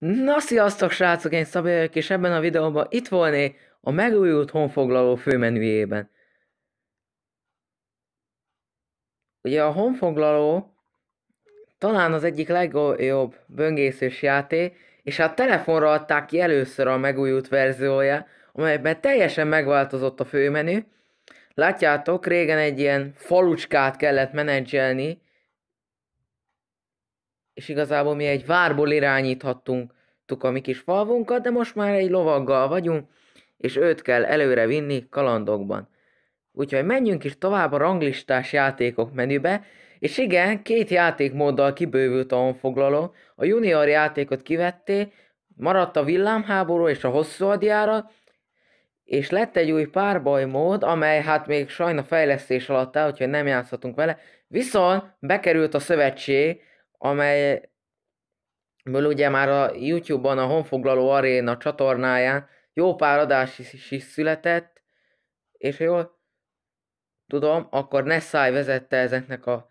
Na sziasztok srácok, én Szabi vagyok, és ebben a videóban itt volné a megújult honfoglaló főmenüjében. Ugye a honfoglaló talán az egyik legjobb böngészős játék, és hát telefonra adták ki először a megújult verziója, amelyben teljesen megváltozott a főmenü. Látjátok, régen egy ilyen falucskát kellett menedzselni, és igazából mi egy várból irányíthattunk a mi kis falvunkat, de most már egy lovaggal vagyunk, és őt kell előre vinni kalandokban. Úgyhogy menjünk is tovább a ranglistás játékok menübe, és igen, két játékmóddal kibővült a honfoglaló, a junior játékot kivetté, maradt a villámháború és a hosszú adjára, és lett egy új párbajmód, amely hát még sajna fejlesztés alatt áll, úgyhogy nem játszhatunk vele, viszont bekerült a szövetség, amelyből ugye már a YouTube-ban a Honfoglaló Aréna csatornáján jó pár adás is, is született, és ha jól tudom, akkor Nessai vezette ezeknek a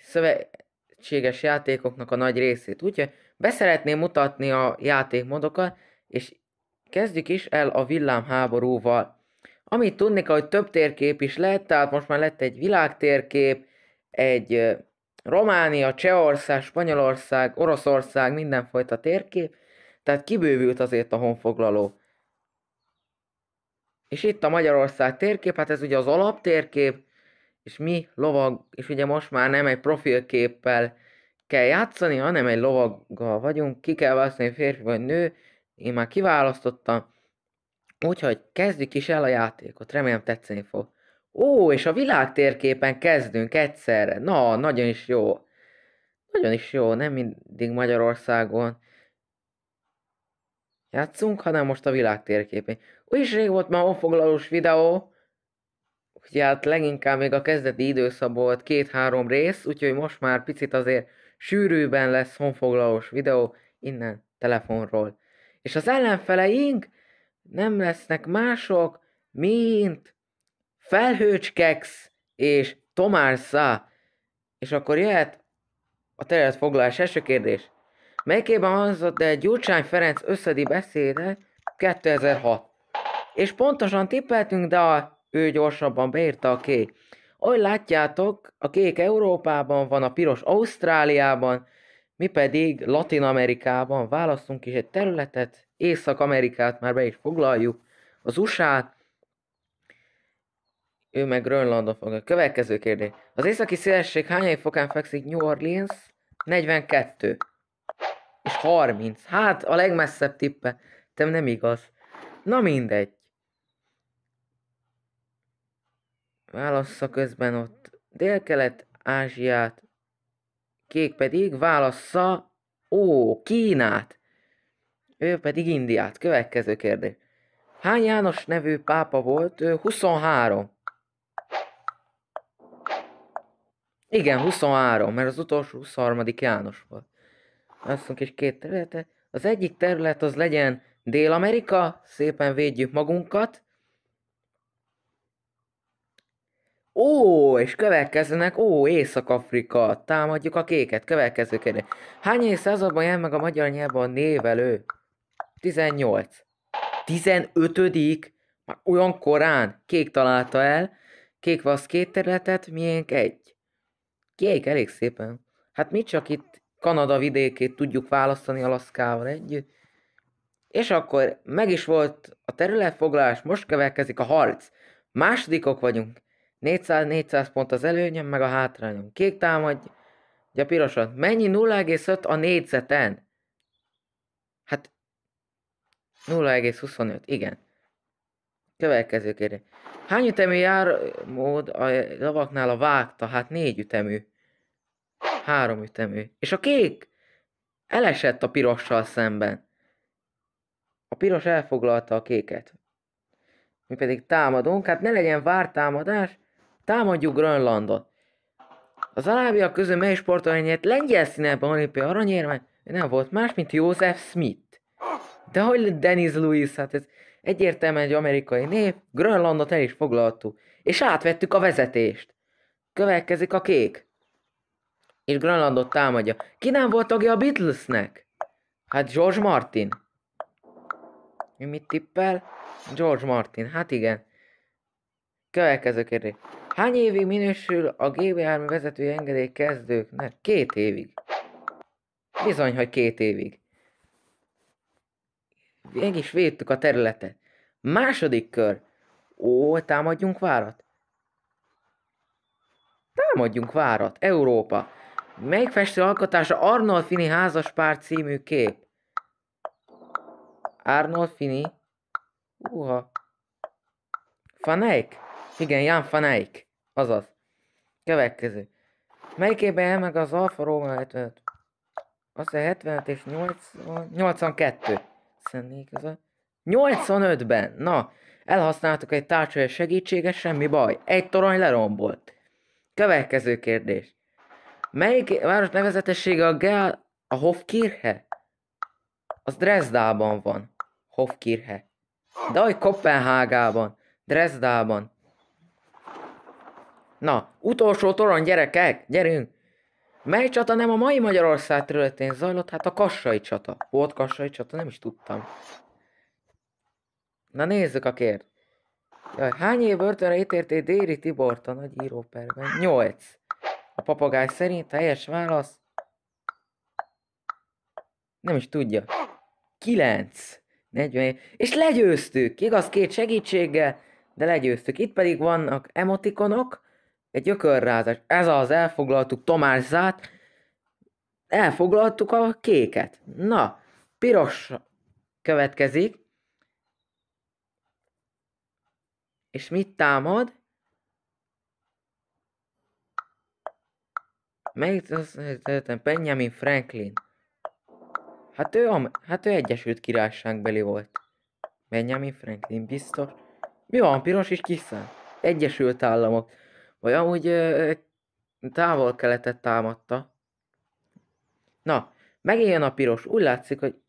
szövetséges játékoknak a nagy részét. Úgyhogy beszeretném mutatni a játékmodokat, és kezdjük is el a villámháborúval. Amit tudni hogy több térkép is lett, tehát most már lett egy világtérkép, egy Románia, Csehország, Spanyolország, Oroszország, mindenfajta térkép, tehát kibővült azért a honfoglaló. És itt a Magyarország térkép, hát ez ugye az alaptérkép, és mi lovag, és ugye most már nem egy profilképpel kell játszani, hanem egy lovaggal vagyunk, ki kell választani férfi vagy nő, én már kiválasztottam, úgyhogy kezdjük is el a játékot, remélem tetszeni fog. Ó, és a világ térképen kezdünk egyszerre. Na, nagyon is jó. Nagyon is jó, nem mindig Magyarországon játszunk, hanem most a világ térképén. és rég volt már onfoglalós videó, ugye hát leginkább még a kezdeti időszakban volt két-három rész, úgyhogy most már picit azért sűrűben lesz honfoglalós videó innen telefonról. És az ellenfeleink nem lesznek mások, mint Felhőcskex és Tomársza. És akkor jöhet a terület foglalás első kérdés. Melyikében hangzott el Gyurcsány Ferenc összedi beszéde 2006? És pontosan tippeltünk, de a, ő gyorsabban beírta a kék. Ahogy látjátok, a kék Európában van, a piros Ausztráliában, mi pedig Latin Amerikában választunk is egy területet, Észak-Amerikát már be is foglaljuk, az USA-t, ő meg Grönlandon fog. A következő kérdés. Az északi szélesség hány fokán fekszik New Orleans? 42. És 30. Hát, a legmesszebb tippe. Te nem igaz. Na mindegy. Válassza közben ott délkelet Ázsiát. Kék pedig válassza, ó, Kínát. Ő pedig Indiát. Következő kérdés. Hány János nevű pápa volt? Ő 23. Igen, 23, mert az utolsó 23. János volt. Azt mondjuk, és két területe. Az egyik terület az legyen Dél-Amerika, szépen védjük magunkat. Ó, és következőnek, ó, Észak-Afrika, támadjuk a kéket, következő kérdés. Hány évszázadban jel meg a magyar nyelvben a névelő? 18. 15 már olyan korán kék találta el, kék vasz két területet, miénk egy. Kék elég szépen. Hát mi csak itt Kanada vidékét tudjuk választani Alaszkával együtt. És akkor meg is volt a területfoglalás, most következik a harc. Másodikok vagyunk. 400-400 pont az előnyem meg a hátrányom. Kék támadja, a pirosan. Mennyi 0,5 a négyzeten? Hát 0,25, igen. Következő kérdés. Hány ütemű jár? mód a lavaknál a vágta? Hát négy ütemű. Három ütemű. És a kék elesett a pirossal szemben. A piros elfoglalta a kéket. Mi pedig támadunk, hát ne legyen támadás, támadjuk Grönlandot. Az alábbiak közül mely sportolóan nyert lengyel színelben olimpia aranyérmet, nem volt más, mint József Smith. De hogy Denis Lewis, hát ez Egyértelműen egy amerikai nép, Grönlandot el is foglaltuk, és átvettük a vezetést. Következik a kék. És Grönlandot támadja. Ki nem volt tagja a Beatlesnek? Hát George Martin. Mi mit tippel? George Martin, hát igen. Következő kérdés. Hány évig minősül a gépjármű vezetői engedély kezdőknek? Két évig. Bizony, hogy két évig meg is védtük a területet. Második kör. Ó, támadjunk várat? Támadjunk várat, Európa. Melyik festő alkotása Arnold Fini házaspár című kép? Arnold Fini. Uha. Van Igen, Jan Van Azaz. Következő. Melyik el meg az Alfa Róma 75? Azt a 75 és 80, 82. 94, ez a... 85-ben! Na, elhasználtuk egy tárcsai segítséget, semmi baj. Egy torony lerombolt. Következő kérdés. Melyik város nevezetessége a Gál... A Hofkirche? Az Dresdában van. Hofkirche. De hogy Kopenhágában. Dresdában. Na, utolsó torony, gyerekek! Gyerünk! Mely csata nem a mai Magyarország területén zajlott? Hát a Kassai csata. Volt Kassai csata? Nem is tudtam. Na nézzük a kérd. Jaj, hány év börtönre ítélték Déri Tibort a nagy íróperben? Nyolc. A papagáj szerint helyes válasz? Nem is tudja. Kilenc. 40. És legyőztük! Igaz, két segítséggel, de legyőztük. Itt pedig vannak emotikonok, egy gyökörrázás. Ez az, elfoglaltuk Tomás Zát. Elfoglaltuk a kéket. Na, piros következik. És mit támad? Melyik az Benjamin Franklin? Hát ő, hát ő Egyesült Királyságbeli volt. Benjamin Franklin biztos. Mi van, piros is kiszáll? Egyesült Államok vagy amúgy távol keletet támadta. Na, megint a piros. Úgy látszik, hogy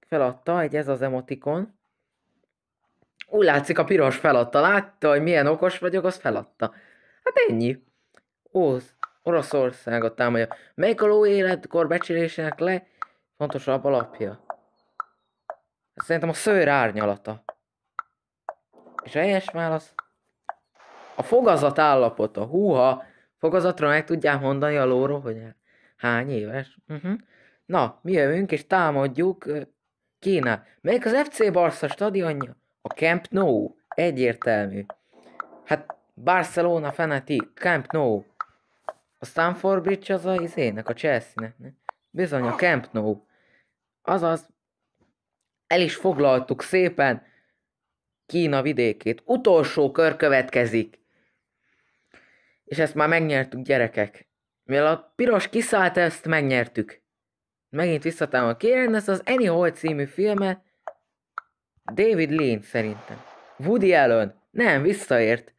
feladta, egy ez az emotikon. Úgy látszik, a piros feladta. Látta, hogy milyen okos vagyok, az feladta. Hát ennyi. Ó, Oroszországot támadja. Melyik a ló életkor becsülésének le fontosabb alapja? Szerintem a szőr árnyalata. És a helyes válasz a fogazat állapota, húha, fogazatra meg tudják mondani a lóról, hogy hát hány éves. Uh-huh. Na, mi jövünk és támadjuk Kína. Melyik az FC Barca stadionja? A Camp Nou. Egyértelmű. Hát Barcelona feneti, Camp Nou. A Stamford Bridge az a izének, a Chelsea-nek. Bizony, a Camp Nou. Azaz, el is foglaltuk szépen Kína vidékét. Utolsó kör következik. És ezt már megnyertük, gyerekek. Mivel a piros kiszállt, ezt megnyertük. Megint visszatállom a kérdés, ez az Hall című filme David Lean szerintem. Woody Allen. Nem, visszaért.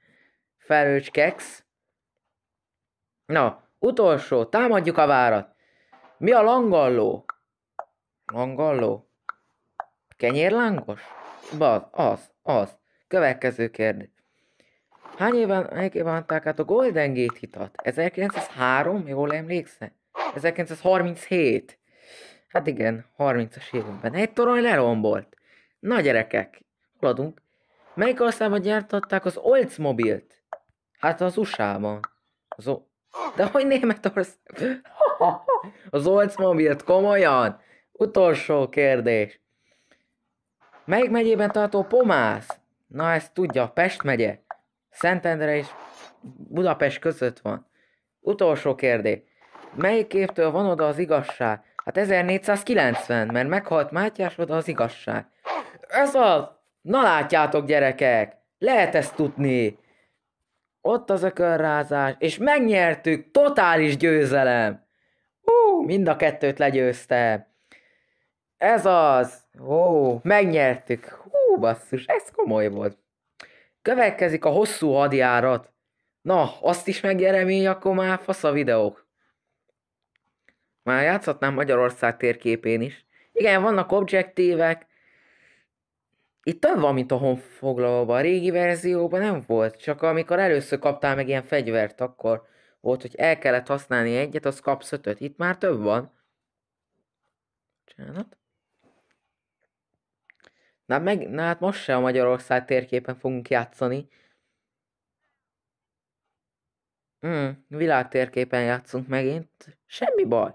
Felőcs Kex. Na, utolsó, támadjuk a várat. Mi a langalló? Langalló? Kenyérlángos? Baz, az, az. Következő kérdés. Hány éven megkívánták át a Golden Gate hitat? 1903, jól emlékszem? 1937. Hát igen, 30-as években. Egy torony lerombolt. Na gyerekek, haladunk. Melyik országban gyártották az Oldsmobilt? Hát az USA-ban. Az o... De hogy Németország? az Oldsmobilt, komolyan? Utolsó kérdés. Melyik megyében tartó pomász? Na ezt tudja, Pest megye. Szentendre és Budapest között van. Utolsó kérdés. Melyik évtől van oda az igazság? Hát 1490, mert meghalt Mátyás oda az igazság. Ez az! Na látjátok, gyerekek! Lehet ezt tudni! Ott az körrázás, és megnyertük! Totális győzelem! Hú, mind a kettőt legyőzte. Ez az! Ó, megnyertük! Hú, basszus, ez komoly volt. Következik a hosszú hadjárat. Na, azt is meggyeremény, akkor már fasz a videók. Már játszhatnám Magyarország térképén is. Igen, vannak objektívek. Itt több van, mint a honfoglalóban. A régi verzióban nem volt, csak amikor először kaptál meg ilyen fegyvert, akkor volt, hogy el kellett használni egyet, az kapsz ötöt. Itt már több van. Csánat. Na, meg, na hát most se a Magyarország térképen fogunk játszani. Hmm, világtérképen játszunk megint. Semmi baj.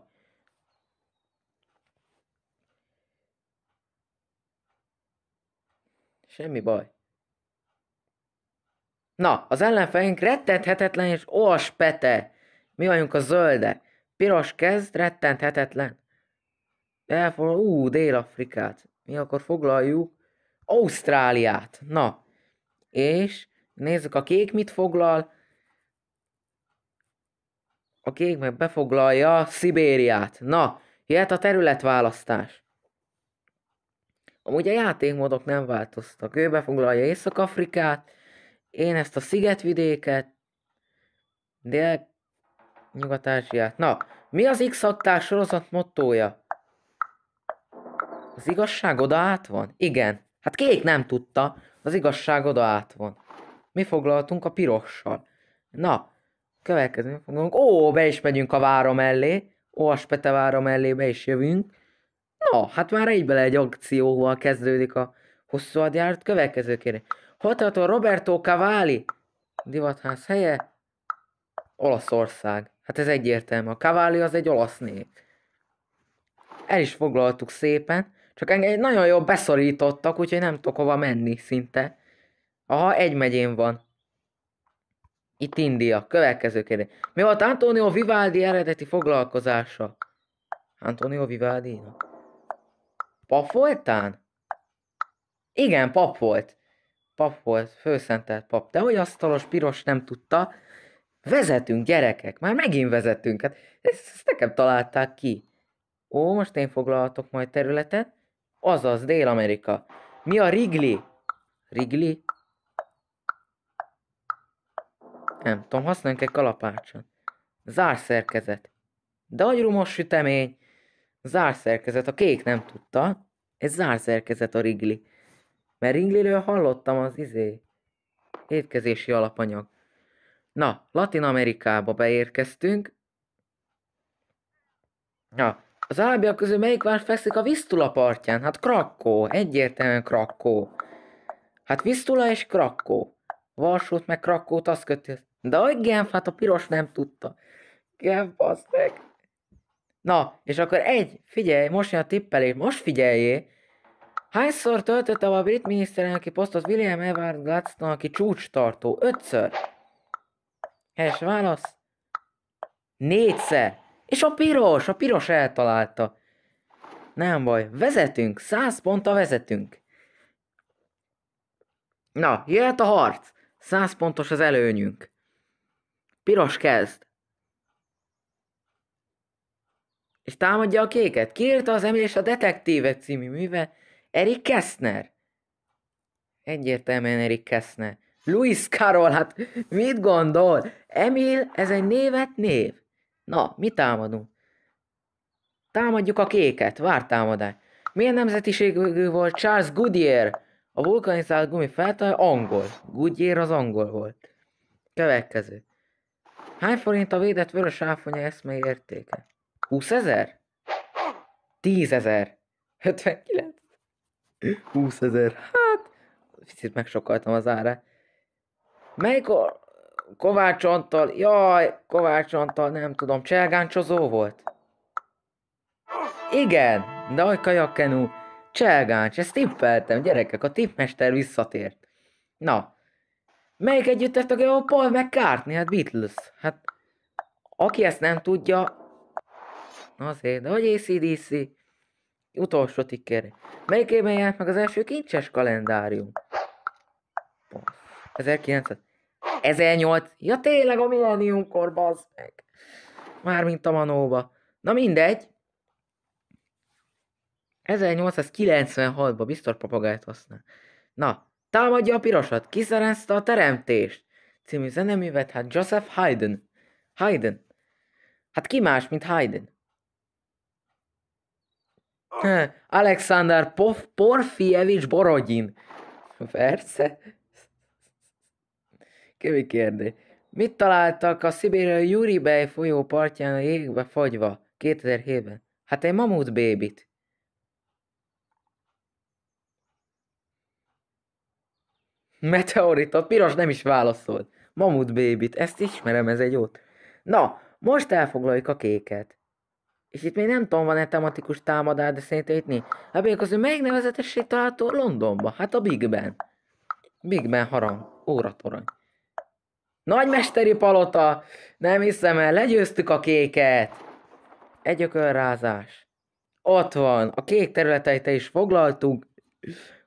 Semmi baj. Na, az ellenfelünk rettenthetetlen és oas pete. Mi vagyunk a zölde. Piros kezd, rettenthetetlen. Elfoglaljuk, ú, Dél-Afrikát. Mi akkor foglaljuk Ausztráliát. Na, és nézzük, a kék mit foglal? A kék meg befoglalja Szibériát. Na, jöhet a területválasztás. Amúgy a játékmódok nem változtak. Ő befoglalja Észak-Afrikát, én ezt a szigetvidéket, dél nyugat -Ázsiát. Na, mi az x sorozat mottója? Az igazság oda át van? Igen. Hát kék nem tudta, az igazság oda át van. Mi foglaltunk a pirossal. Na, következő fogunk. Ó, be is megyünk a várom mellé. Ó, a várom mellé be is jövünk. Na, hát már bele egy akcióval kezdődik a hosszú adjárat. Következő kérni. a Roberto Cavalli. Divatház helye. Olaszország. Hát ez egyértelmű. A Cavalli az egy olasz név. El is foglaltuk szépen. Csak engem nagyon jól beszorítottak, úgyhogy nem tudok hova menni szinte. Aha, egy megyén van. Itt India. Következő kérdés. Mi volt Antonio Vivaldi eredeti foglalkozása? Antonio vivaldi Pap voltán? Igen, pap volt. Pap volt, főszentelt pap. De hogy asztalos piros nem tudta. Vezetünk, gyerekek, már megint vezetünk. Hát ezt, ezt nekem találták ki. Ó, most én foglalhatok majd területet. Azaz, Dél-Amerika. Mi a Rigli? Rigli? Nem tudom, használunk egy kalapácsot. Zárszerkezet. De agyrumos sütemény. Zárszerkezet. A kék nem tudta. Ez zárszerkezet a Rigli. Mert Rigliről hallottam az izé. Étkezési alapanyag. Na, Latin Amerikába beérkeztünk. Na, az alábbiak közül melyik vár fekszik a Visztula partján? Hát Krakó, egyértelműen Krakó. Hát Visztula és Krakó. Varsót meg Krakót azt köti. De igen, hát a piros nem tudta. Igen, meg. Na, és akkor egy, figyelj, most jön a tippelés, most figyeljé. Hányszor töltötte a brit miniszterelnöki posztot William Edward Gladstone, aki csúcstartó? Ötször. Helyes válasz? Négyszer. És a piros, a piros eltalálta. Nem baj, vezetünk, száz a vezetünk. Na, jöhet a harc. Száz pontos az előnyünk. Piros kezd. És támadja a kéket. Kiírta az emlés a Detektíve című műve Erik Kessner. Egyértelműen Erik Kessner. Louis Carroll, hát mit gondol? Emil, ez egy névet név. Na, mi támadunk? Támadjuk a kéket, vár támadás. Milyen nemzetiségű volt Charles Goodyear? A vulkanizált gumi feltalál angol. Goodyear az angol volt. Következő. Hány forint a védett vörös áfonya eszmei értéke? 20 ezer? 10 ezer? 59? 20 ezer? Hát, picit megsokaltam az árát. Melyik, Kovács Antal, jaj, Kovács Antal, nem tudom, cselgáncsozó volt? Igen, de aj kajakkenu, cselgáncs, ezt tippeltem, gyerekek, a tippmester visszatért. Na, melyik együttes tagja a Paul McCartney, hát Beatles, hát aki ezt nem tudja, azért, de hogy ACDC? Utolsó tikker. Melyik évben jelent meg az első kincses kalendárium? 1900. 1008. Ja tényleg a millenniumkor, bazd meg. Mármint a manóba. Na mindegy. 1896-ban biztos papagájt használ. Na, támadja a pirosat, kiszerezte a teremtést. Című zeneművet, hát Joseph Haydn. Haydn. Hát ki más, mint Haydn? Alexander Porf Porfievich Borodin. Persze. Kövi kérdé. Mit találtak a szibériai Juribej folyó partján a jégbe fagyva 2007-ben? Hát egy mamut bébit. Meteorita, piros nem is válaszolt. Mamut bébit, ezt ismerem, ez egy ott. Na, most elfoglaljuk a kéket. És itt még nem tudom, van-e tematikus támadás, de szerintem itt nincs. Hát még az ő nevezetesség található Londonba, hát a Big Ben. Big Ben harang, óratorony. Nagymesteri palota! Nem hiszem el, legyőztük a kéket! Egy ökörrázás. Ott van, a kék területeit is foglaltunk.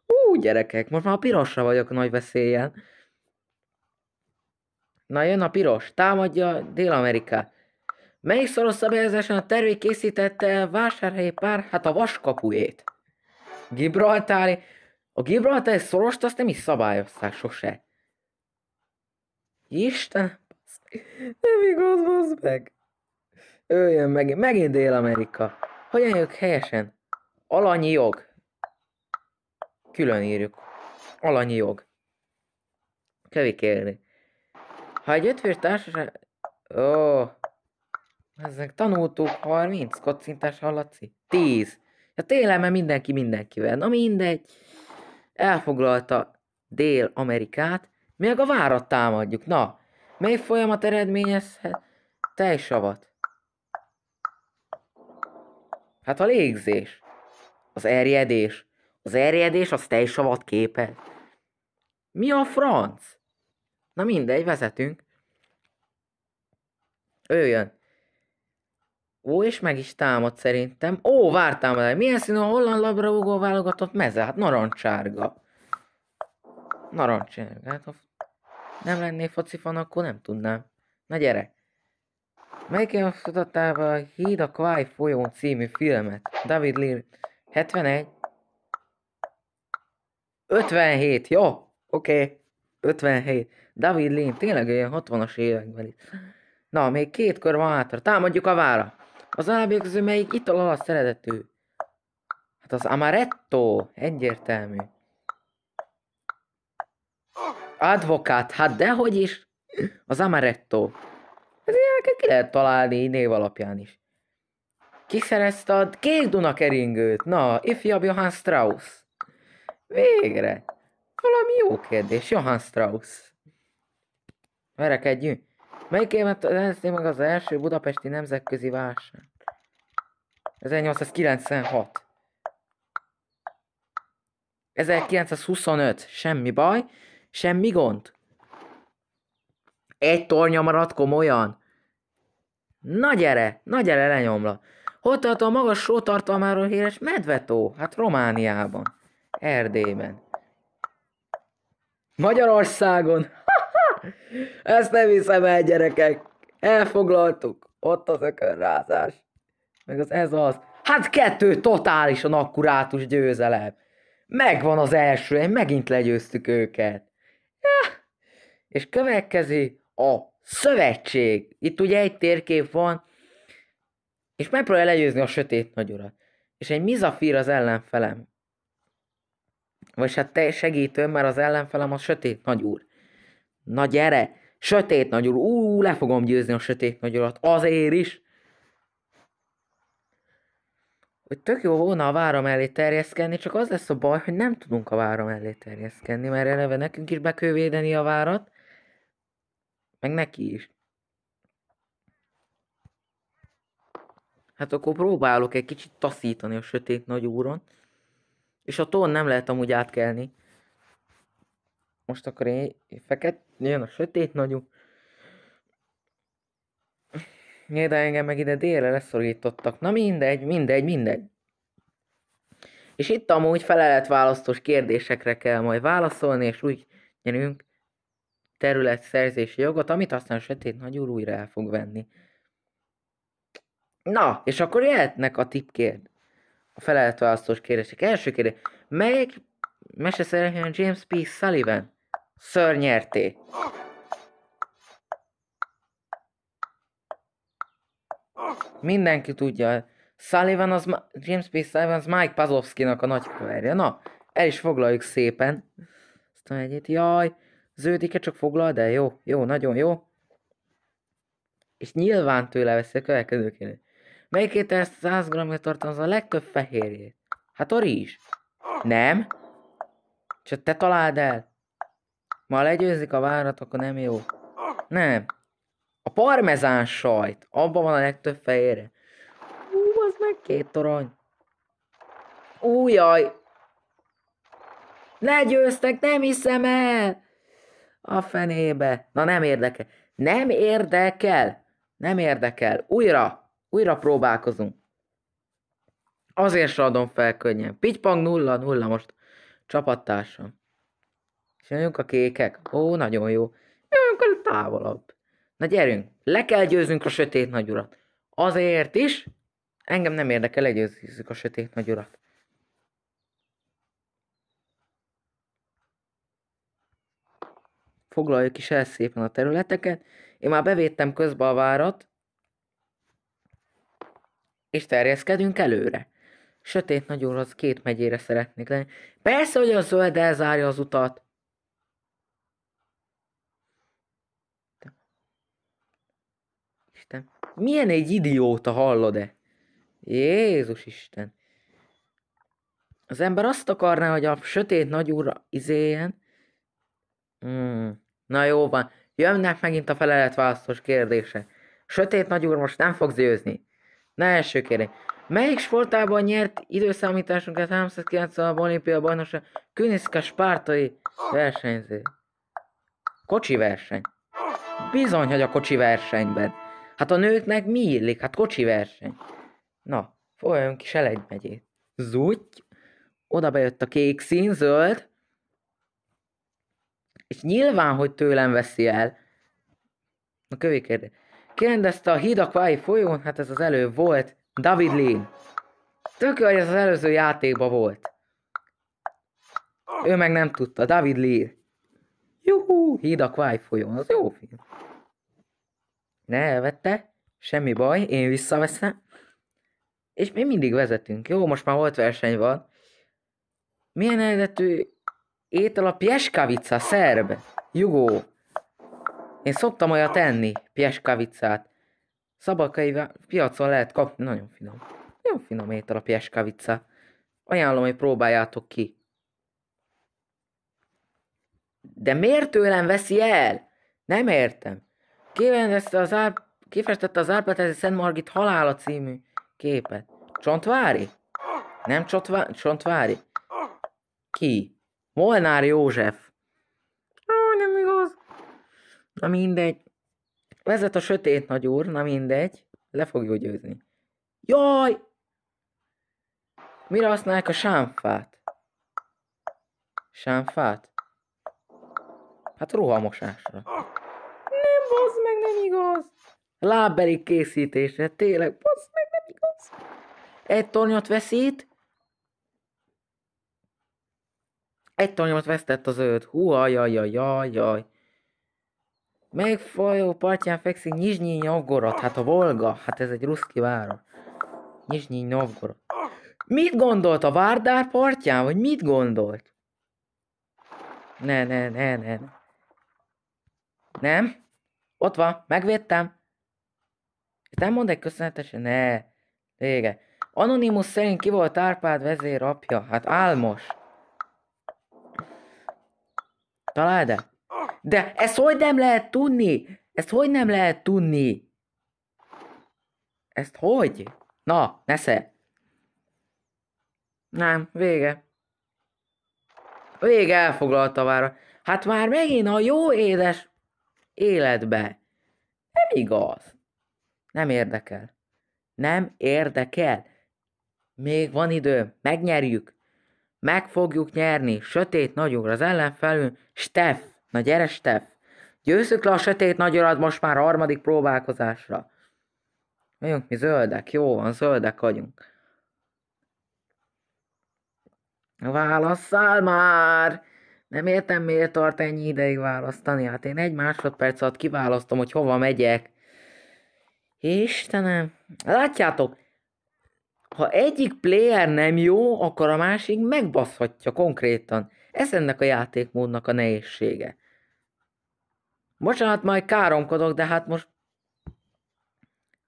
Ú, gyerekek, most már a pirosra vagyok a nagy veszélyen. Na jön a piros, támadja dél amerika Melyik szoros szabályozáson a tervék készítette vásárhelyi pár, hát a vaskapujét? Gibraltári. A Gibraltári szorost azt nem is szabályozták sose. Isten, nem igaz, bazd meg. Őjön meg, megint Dél-Amerika. Hogyan jövök helyesen? Alanyi jog. Külön írjuk. Alanyi jog. Kevi kérni. Ha egy ötfős társaság... Ó, oh. ezek tanultuk 30, kocintás hallatszik. 10. Ja tényleg, mert mindenki mindenkivel. Na mindegy. Elfoglalta Dél-Amerikát, még a várat támadjuk. Na, mely folyamat eredményezhet tejsavat? Hát a légzés. Az erjedés. Az erjedés az tejsavat képe. Mi a franc? Na mindegy, vezetünk. Ő jön. Ó, és meg is támad szerintem. Ó, vártam el. Milyen színű a holland labdarúgó válogatott meze? Hát narancsárga. Narancsárga. Hát a nem lennél focifan, akkor nem tudnám. Na gyere! Melyik Megjelenszodattál a Híd a Kváj folyón című filmet. David Lear. 71? 57, jó? Oké. Okay. 57. David Lean, tényleg ilyen 60-as években itt. Na, még két kör van hátra. Támadjuk a vára. Az alábbiak közül melyik ital alatt szeretető? Hát az amaretto. Egyértelmű. Advokát, hát dehogy is. Az amaretto. Ez hát ilyeneket ki lehet találni név alapján is. Kiszerezte a kék Dunakeringőt. Na, ifjabb Johann Strauss. Végre. Valami jó kérdés, Johann Strauss. Verekedjünk. Melyik évet rendezték meg az első budapesti nemzetközi válság? 1896. 1925, semmi baj. Semmi gond? Egy tornya maradt komolyan? Na gyere, na gyere, lenyomla. Hol tart a magas sótartalmáról híres medvetó? Hát Romániában, Erdélyben. Magyarországon? Ezt nem hiszem el, gyerekek. Elfoglaltuk. Ott az ökörrázás. Meg az ez az. Hát kettő totálisan akkurátus győzelem. Megvan az első, megint legyőztük őket. És következő a szövetség. Itt ugye egy térkép van, és megpróbál legyőzni a sötét nagyurat. És egy mizafír az ellenfelem. Vagy hát te segítőm, mert az ellenfelem a sötét nagyúr. Na gyere! Sötét nagyúr, ú, le fogom győzni a sötét nagyurat, azért is, hogy tök jó volna a várom elé terjeszkedni, csak az lesz a baj, hogy nem tudunk a várom elé terjeszkedni, mert eleve nekünk is be kell védeni a várat, meg neki is. Hát akkor próbálok egy kicsit taszítani a sötét nagy úron. És a tón nem lehet amúgy átkelni. Most akkor én feket, jön a sötét nagyú. Jé, de engem meg ide délre leszorítottak. Na mindegy, mindegy, mindegy. És itt amúgy választós kérdésekre kell majd válaszolni, és úgy nyerünk szerzési jogot, amit aztán a sötét úr újra el fog venni. Na, és akkor jöhetnek a tippkérd. A választós kérdések. Első kérdés. Melyik mese James P. Sullivan? Szörnyerté. Mindenki tudja. Sullivan az, James P. Sullivan az Mike Pazlovskinak a nagy haverja. Na, el is foglaljuk szépen. Aztán egyet, jaj, ződike csak foglal, de jó, jó, nagyon jó. És nyilván tőle veszi a következő kérdést. Melyik étel 100 g tartalmaz a legtöbb fehérjét? Hát a rizs. Nem? Csak te találd el. Ma legyőzik a várat, akkor nem jó. Nem. A parmezán sajt, abban van a legtöbb fehérje. Ú, az meg két torony. Ú, jaj. győztek, nem hiszem el. A fenébe. Na nem érdekel. Nem érdekel. Nem érdekel. Újra. Újra próbálkozunk. Azért se adom fel könnyen. Pitypang 0-0 most csapattársam. És jönjünk a kékek. Ó, nagyon jó. Jönjünk a távolabb. Na gyerünk, le kell győznünk a sötét nagyurat. Azért is, engem nem érdekel, legyőzzük a sötét nagyurat. Foglaljuk is el szépen a területeket. Én már bevédtem közbe a várat, és terjeszkedünk előre. Sötét nagyúr az két megyére szeretnék lenni. Persze, hogy a zöld elzárja az utat. Milyen egy idióta, hallod-e? Jézus Isten! Az ember azt akarná, hogy a sötét nagyúra izéljen. Hmm. Na jó van, jönnek megint a feleletválasztós kérdése. Sötét nagyúr most nem fog győzni. Na első kérdés. Melyik sportában nyert időszámításunkat 390 olimpia bajnokság Küniszka spártai versenyző? Kocsi verseny. Bizony, hogy a kocsi versenyben. Hát a nőknek mi illik? Hát kocsi verseny. Na, is el egy megyét. Zúgy, oda bejött a kék szín, zöld, és nyilván, hogy tőlem veszi el. Na, kövé kérdé. Kérdezte a Hidakvái folyón, hát ez az elő volt, David Lee. Tök hogy ez az előző játékban volt. Ő meg nem tudta, David Lee. Juhú, Hidakvái folyón, az jó film. Ne elvette, semmi baj, én visszaveszem. És mi mindig vezetünk. Jó, most már volt verseny van. Milyen eredetű étel a pieskavica, szerb? Jugó. Én szoktam olyat tenni pieskavicát. Szabakai piacon lehet kapni, nagyon finom. Nagyon finom étel a pieskavica. Ajánlom, hogy próbáljátok ki. De miért tőlem veszi el? Nem értem. Kifestette az, ár... Kifestette az Árpátázi Szent Margit halála című képet. Csontvári? Nem Csontvá... Csontvári? Ki? Molnár József. Ó, nem igaz. Na mindegy. Vezet a sötét nagy úr, na mindegy. Le fogjuk győzni. Jaj! Mire használják a sámfát? Sámfát? Hát ruhamosásra nem igaz! Lábbeli készítése, tényleg, basz meg nem igaz! Egy tornyot veszít, egy tornyot vesztett az öt. Hú, jaj, jaj, jaj, jaj. Megfajó partján fekszik Nyizsnyi Novgorod. Hát a Volga, hát ez egy ruszki város. Nyizsnyi Novgorod. Mit gondolt a Várdár partján, vagy mit gondolt? Ne, ne, ne, ne. Nem? Ott van, megvédtem. És nem mond egy köszönetesen? Ne. Vége. Anonymous szerint ki volt Árpád vezér apja? Hát álmos. Találd -e? De ezt hogy nem lehet tudni? Ezt hogy nem lehet tudni? Ezt hogy? Na, nesze. Nem, vége. Vége elfoglalta vára. Hát már megint a jó édes életbe. Nem igaz. Nem érdekel. Nem érdekel. Még van idő, megnyerjük. Meg fogjuk nyerni, sötét nagyúr az ellenfelünk, Steff, na gyere Steff. Győzzük le a sötét nagyurat most már harmadik próbálkozásra. Vagyunk mi zöldek, jó van, zöldek vagyunk. Válasszál már! Nem értem, miért tart ennyi ideig választani. Hát én egy másodperc alatt kiválasztom, hogy hova megyek. Istenem. Látjátok, ha egyik player nem jó, akkor a másik megbaszhatja konkrétan. Ez ennek a játékmódnak a nehézsége. Bocsánat, majd káromkodok, de hát most...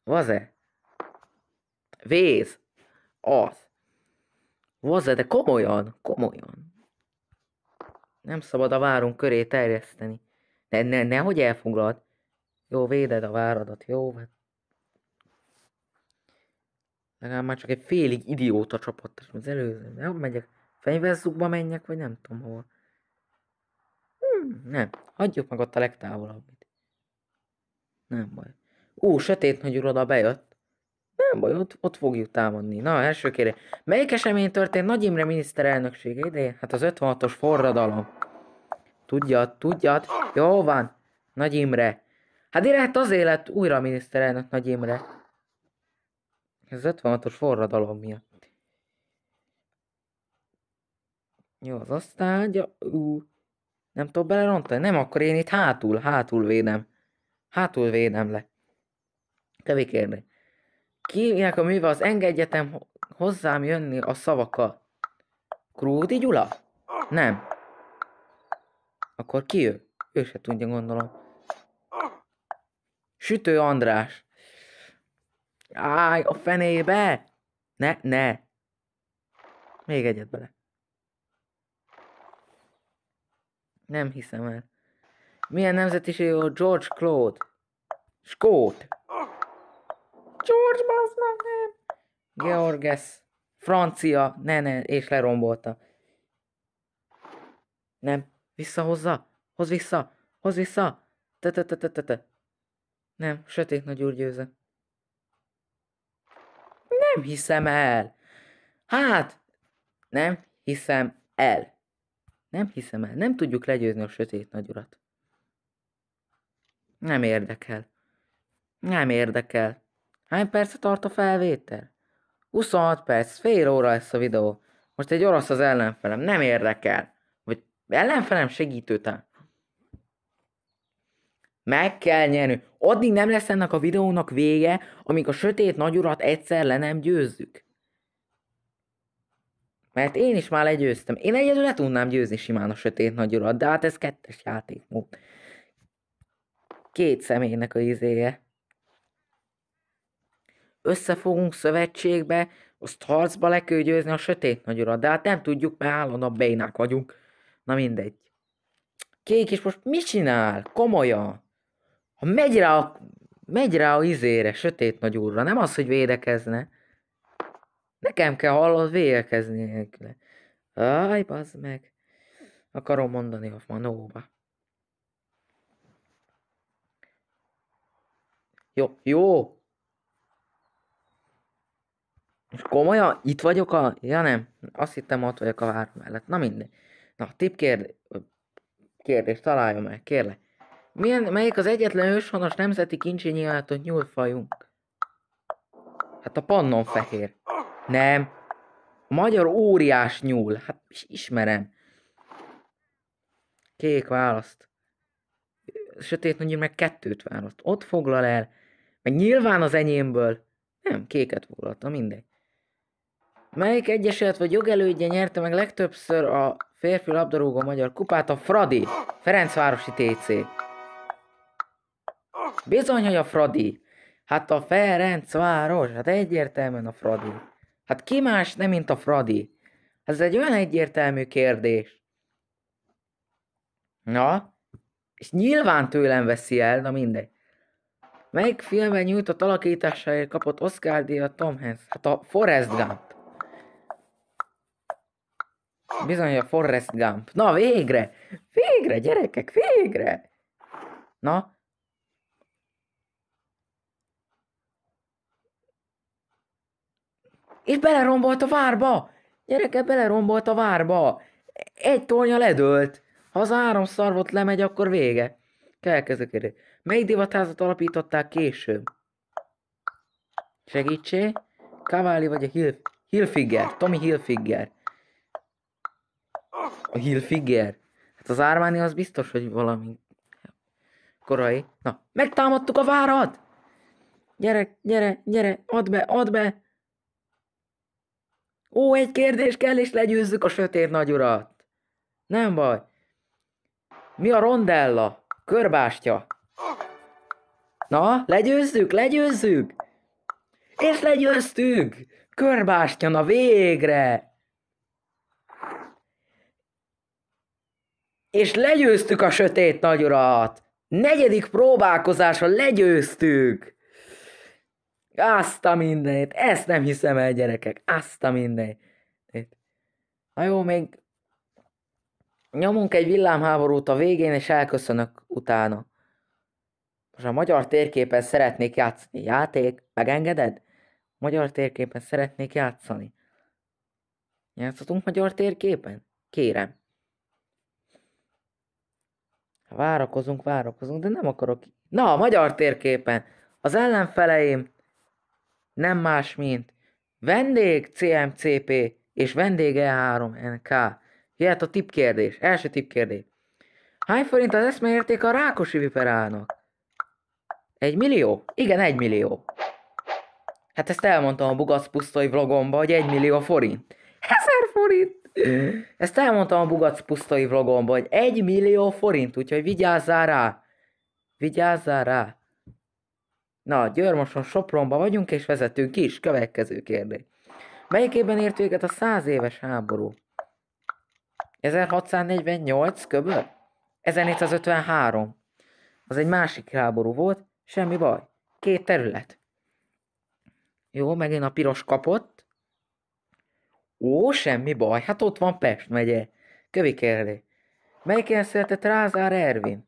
Vaze? Véz? Az. Vaze, de komolyan, komolyan. Nem szabad a várunk köré terjeszteni. Ne, ne, nehogy elfoglalt. Jó, véded a váradat, jó? Hát. Legalább már csak egy félig idióta csapat, az előző. Nem megyek, fenyvezzukba menjek, vagy nem tudom hol. Hmm, nem, hagyjuk meg ott a legtávolabbit. Nem baj. Ú, sötét nagy uroda bejött nem baj, ott, ott fogjuk támadni. Na, első kérdés. Melyik esemény történt Nagy Imre miniszterelnöksége idején? Hát az 56-os forradalom. Tudjad, tudjad. Jó van. Nagy Imre. Hát direkt az élet újra miniszterelnök Nagy Imre. Ez 56-os forradalom miatt. Jó, az ja, Ú, nem tudok belerontani? Nem, akkor én itt hátul, hátul védem. Hátul védem le. Kevés kérdés. Kinek a műve az engedjetem hozzám jönni a szavakkal. Krúdi Gyula? Nem. Akkor ki ő? Ő se tudja, gondolom. Sütő András. Állj a fenébe! Ne, ne. Még egyet bele. Nem hiszem el. Milyen nemzetiség a George Claude? Skót. George, bazd meg, nem. Georges. Francia. Ne, ne, és lerombolta. Nem. Vissza Hoz vissza. Hoz vissza. Te, te, te, te, te, te. Nem, sötét nagy úr győze. Nem hiszem el. Hát, nem hiszem el. Nem hiszem el. Nem tudjuk legyőzni a sötét urat. Nem érdekel. Nem érdekel. Hány perc tart a felvétel? 26 perc, fél óra lesz a videó. Most egy orosz az ellenfelem, nem érdekel. Vagy ellenfelem segítőtám. Meg kell nyerni. Addig nem lesz ennek a videónak vége, amíg a sötét nagyurat egyszer le nem győzzük. Mert én is már legyőztem. Én egyedül le tudnám győzni simán a sötét nagyurat, de hát ez kettes játékmód. Két személynek a izéje összefogunk szövetségbe, azt harcba le a sötét urat. de hát nem tudjuk, mert állandóan bénák vagyunk. Na mindegy. Kék is most mit csinál? Komolyan. Ha megy rá a, megy rá a izére, sötét nagyúrra, nem az, hogy védekezne. Nekem kell hallod védekezni nélküle. Aj, bazd meg. Akarom mondani a manóba. Jó, jó, és komolyan, itt vagyok a... Ja nem, azt hittem ott vagyok a vár mellett. Na mindegy. Na, tip kérdés, kérdés találjon meg, kérlek. Milyen, melyik az egyetlen őshonos nemzeti kincsi nyilvánított nyúlfajunk? Hát a pannon fehér. Nem. A magyar óriás nyúl. Hát ismerem. Kék választ. Sötét mondjuk meg kettőt választ. Ott foglal el. Meg nyilván az enyémből. Nem, kéket foglalta, mindegy. Melyik egyesület vagy jogelődje nyerte meg legtöbbször a férfi labdarúgó magyar kupát? A Fradi, Ferencvárosi TC. Bizony, hogy a Fradi. Hát a Ferencváros, hát egyértelműen a Fradi. Hát ki más nem, mint a Fradi? Ez egy olyan egyértelmű kérdés. Na, és nyilván tőlem veszi el, na mindegy. Melyik filmben nyújtott alakításáért kapott Oscar díjat Tom Hanks? Hát a Forrest Gump. Bizony a Forrest Gump. Na végre! Végre, gyerekek, végre! Na? És belerombolt a várba! Gyereke, belerombolt a várba! Egy tornya ledőlt! Ha az három szarvot lemegy, akkor vége. Kell kezdeni. Mely divatházat alapították később? Segítsé? Kaváli vagy a Hill, Hillfiger? Tommy Hillfiger. A Hilfiger. Hát az Armani az biztos, hogy valami korai. Na, megtámadtuk a várat! Gyere, gyere, gyere, add be, add be! Ó, egy kérdés kell, és legyőzzük a sötét nagyurat. Nem baj. Mi a rondella? Körbástya. Na, legyőzzük, legyőzzük! És legyőztük! Körbástya, na végre! és legyőztük a sötét nagyurat. Negyedik próbálkozásra legyőztük. Azt a mindenit, ezt nem hiszem el, gyerekek, azt a mindenit. Na jó, még nyomunk egy villámháborút a végén, és elköszönök utána. Most a magyar térképen szeretnék játszani. Játék, megengeded? Magyar térképen szeretnék játszani. Játszhatunk magyar térképen? Kérem. Várakozunk, várakozunk, de nem akarok... Na, a magyar térképen az ellenfeleim nem más, mint vendég CMCP és vendég E3NK. Jöhet a tipkérdés, első tipkérdés. Hány forint az eszmeérték a Rákosi Viperának? Egy millió? Igen, egy millió. Hát ezt elmondtam a Bugasz pusztai vlogomba, hogy egy millió forint. Ezer forint! Ezt elmondtam a Bugac pusztai vlogomban, hogy egy millió forint, úgyhogy vigyázzál rá. Vigyázzál rá. Na, Györmoson, Sopronban vagyunk, és vezetünk is. Következő kérdés. Melyik évben ért véget a száz éves háború? 1648 köböl? 1453. Az egy másik háború volt, semmi baj. Két terület. Jó, megint a piros kapott. Ó, semmi baj, hát ott van Pest megye. Kövikerli. Melyiken született Rázár Ervin?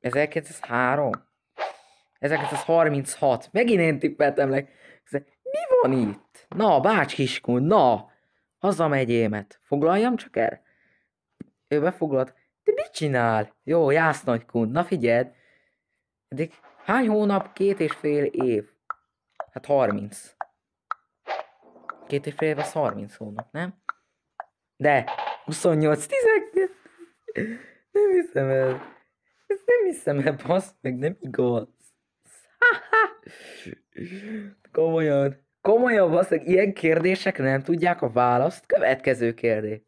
1903? 1936. Megint én tippeltem le. Mi van itt? Na, bács kiskun, na! émet. Foglaljam csak el? Ő befoglalt. De mit csinál? Jó, jász nagykun, na figyeld. Eddig hány hónap, két és fél év? Hát 30. Két és fél év az 30 hónap, nem? De, 28 12 Nem hiszem el. Ez nem hiszem el, basz meg, nem igaz. Komolyan. Komolyan, basz meg, ilyen kérdések nem tudják a választ. Következő kérdés.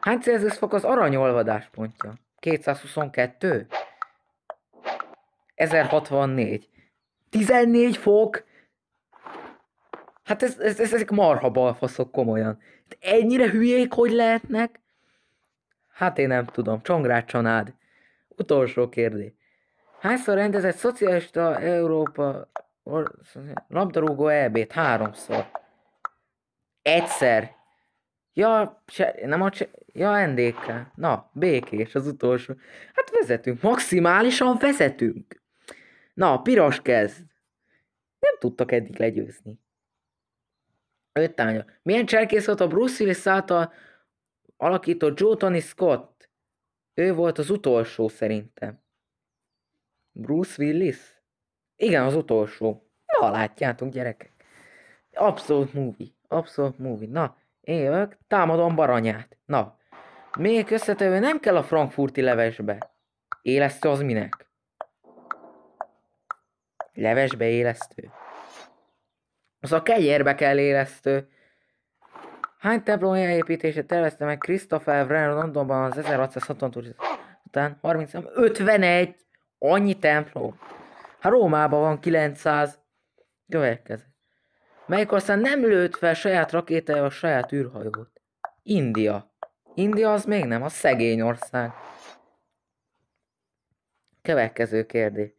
Hány Celsius fok az aranyolvadás pontja? 222? 1064. 14 fok? Hát ez, ez, ez, ezek marha balfaszok komolyan. Hát ennyire hülyék, hogy lehetnek? Hát én nem tudom. Csongrád Csanád. Utolsó kérdés. Hányszor rendezett szocialista Európa labdarúgó EB-t? Háromszor. Egyszer. Ja, se, nem a se, ja, NDK. Na, békés az utolsó. Hát vezetünk, maximálisan vezetünk. Na, piros kezd. Nem tudtak eddig legyőzni. Öt tánya. Milyen cserkész volt a Bruce Willis által alakított Joe Tony Scott? Ő volt az utolsó szerintem. Bruce Willis? Igen, az utolsó. Na, látjátok, gyerekek. Abszolút movie. Abszolút movie. Na, én jövök, támadom baranyát. Na, még összetevő nem kell a frankfurti levesbe. Élesztő az minek? Levesbe élesztő. Az a kenyérbe kell élesztő. Hány teblója építése tervezte meg Christopher Wren Londonban az 1660 után? 30, 51! Annyi templom! Hát Rómában van 900. Következő. Melyik aztán nem lőtt fel saját rakétája a saját űrhajót? India. India az még nem, a szegény ország. Következő kérdés.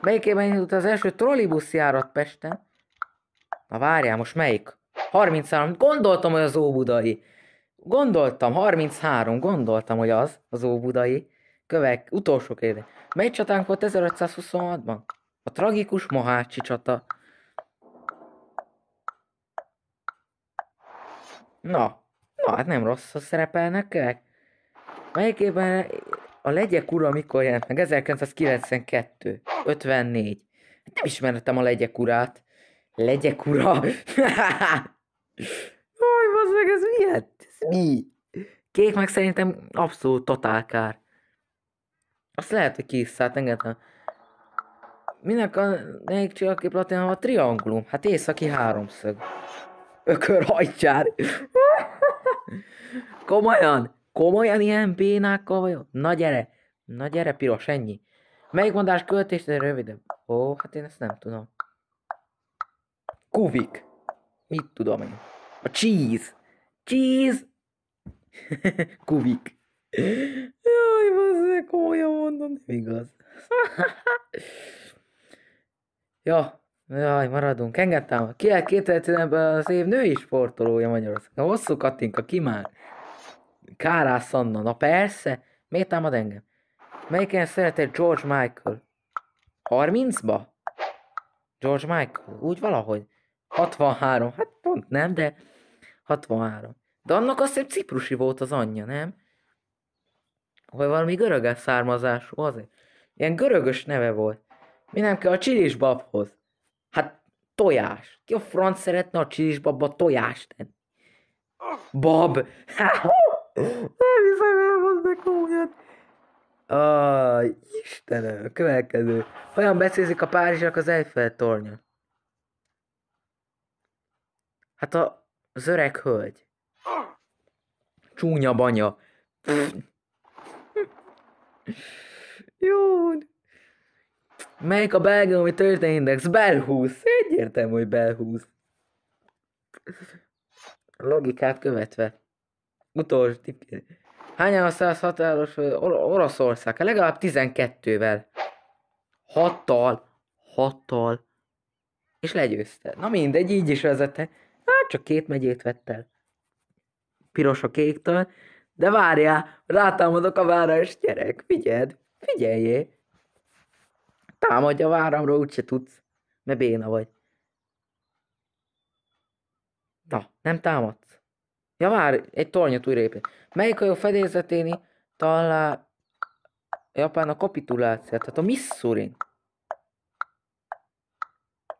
Melyikében indult az első trollibusz járat Pesten? Na várjál, most melyik? 33, gondoltam, hogy az Óbudai. Gondoltam, 33, gondoltam, hogy az, az Óbudai. Kövek, utolsó kérdés. Mely csatánk volt 1526-ban? A tragikus Mohácsi csata. Na, na hát nem rossz, a szerepelnek kövek. Melyik évben a legyek ura mikor jelent meg? 1992, 54. nem ismertem a legyek urát. Legyek ura! Aj, bazd meg, ez miért? Hát, ez mi? Kék meg szerintem abszolút totál kár. Azt lehet, hogy hát engedem. Minek a négy csillagki platinum a triangulum? Hát északi háromszög. Ökörhajtjár. komolyan? Komolyan ilyen bénákkal vagyok? Na gyere! Na gyere piros, ennyi. Melyik mondás költésnél rövidebb? Ó, hát én ezt nem tudom. Kuvik. Mit tudom én? A cheese. Cheese. Kuvik. Jaj, bazzeg, komolyan mondom, nem igaz. ja, jaj, maradunk. Engedtem. Ki el 2011-ben az év női sportolója Magyarország. Na hosszú Katinka, ki már? Kárász Anna. Na persze. Miért támad engem? Melyiken szeretett George Michael? 30-ba? George Michael, úgy valahogy. 63, hát pont nem, de 63. De annak azt hiszem ciprusi volt az anyja, nem? Vagy valami görög származású, azért. Ilyen görögös neve volt. Mi nem kell a csilis babhoz? Hát tojás. Ki a franc szeretne a csilis babba tojást tenni? Bab! nem hiszem, elmondnak újat. Aj, Istenem, következő. Olyan beszélzik a párizsak az Eiffel tornya. Hát a, az öreg hölgy. Csúnya banya. Jó. Melyik a belga, ami történindex? Belhúz. Egyértelmű, hogy belhúz. Logikát követve. Utolsó tipp. Hányan a száz határos Or- Oroszország? Legalább 12-vel. Hattal. Hattal. És legyőzte. Na mindegy, így is vezette csak két megyét vett el. Piros a kéktől, de várjál, rátámadok a vára, és gyerek, figyeld, figyeljé. Támadj a váramra, úgyse tudsz, mert béna vagy. Na, nem támadsz. Ja, várj, egy tornyot újra épít. Melyik a jó fedélzeténi talál Japán a kapituláció, tehát a Missouri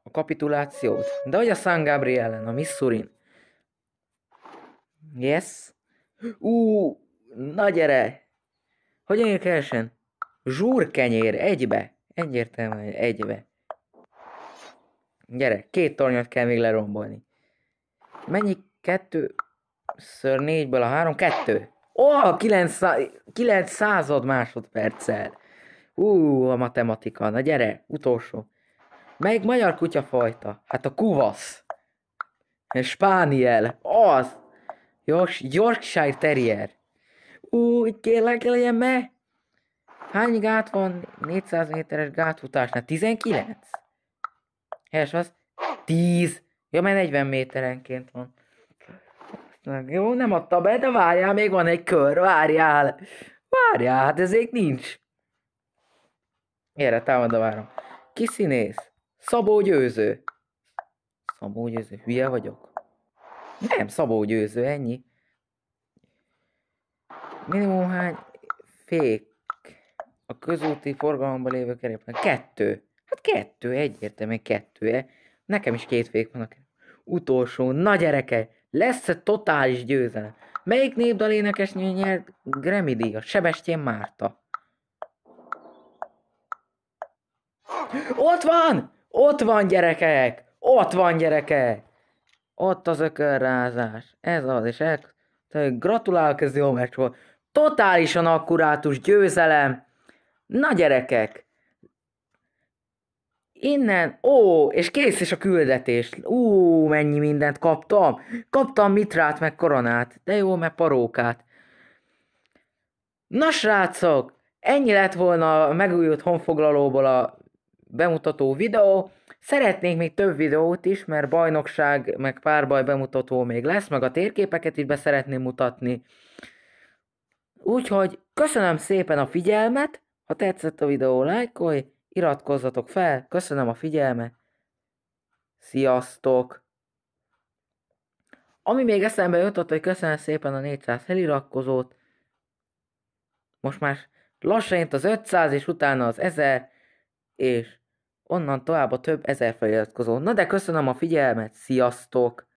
a kapitulációt. De hogy a San Gabriel a Missourin. Yes. Ú, na gyere! Hogyan írjuk elsőn? Zsúrkenyér, egybe. Egyértelműen egybe. Gyere, két tornyot kell még lerombolni. Mennyi? Kettő ször négyből a három? Kettő. Ó, oh, kilenc, szá- kilenc század másodperccel. Ú, a matematika. Na gyere, utolsó. Melyik magyar kutyafajta? Hát a kuvasz. Spániel. Az. Yorkshire Terrier. Úgy kérlek, legyen me. Hány gát van 400 méteres gátfutásnál? 19? Helyes az? 10. Ja, mert 40 méterenként van. Jó, nem adta be, de várjál, még van egy kör, várjál. Várjál, hát ezért nincs. Erre a várom. Ki színész? Szabó Győző. Szabó Győző, hülye vagyok? Nem Szabó Győző, ennyi. Minimum hány fék a közúti forgalomban lévő kerékpár. Kettő. Hát kettő, Egyértelmű kettő. E? Nekem is két fék van a Utolsó, na gyereke, lesz -e totális győzelem. Melyik népdal énekes nyert Grammy díjat? Sebestyén Márta. Ott van! Ott van gyerekek! Ott van gyerekek! Ott az ökörrázás. Ez az, és ez. Gratulálok, ez jó meccs volt. Totálisan akkurátus győzelem. Na gyerekek! Innen, ó, és kész is a küldetés. Ú, mennyi mindent kaptam. Kaptam mitrát, meg koronát. De jó, meg parókát. Na srácok, ennyi lett volna a megújult honfoglalóból a bemutató videó. Szeretnék még több videót is, mert bajnokság, meg párbaj bemutató még lesz, meg a térképeket is be szeretném mutatni. Úgyhogy köszönöm szépen a figyelmet, ha tetszett a videó, lájkolj, iratkozzatok fel, köszönöm a figyelmet, sziasztok! Ami még eszembe jutott, hogy köszönöm szépen a 400 feliratkozót, most már lassan jött az 500, és utána az 1000, és onnan tovább a több ezer feliratkozó. Na de köszönöm a figyelmet, sziasztok!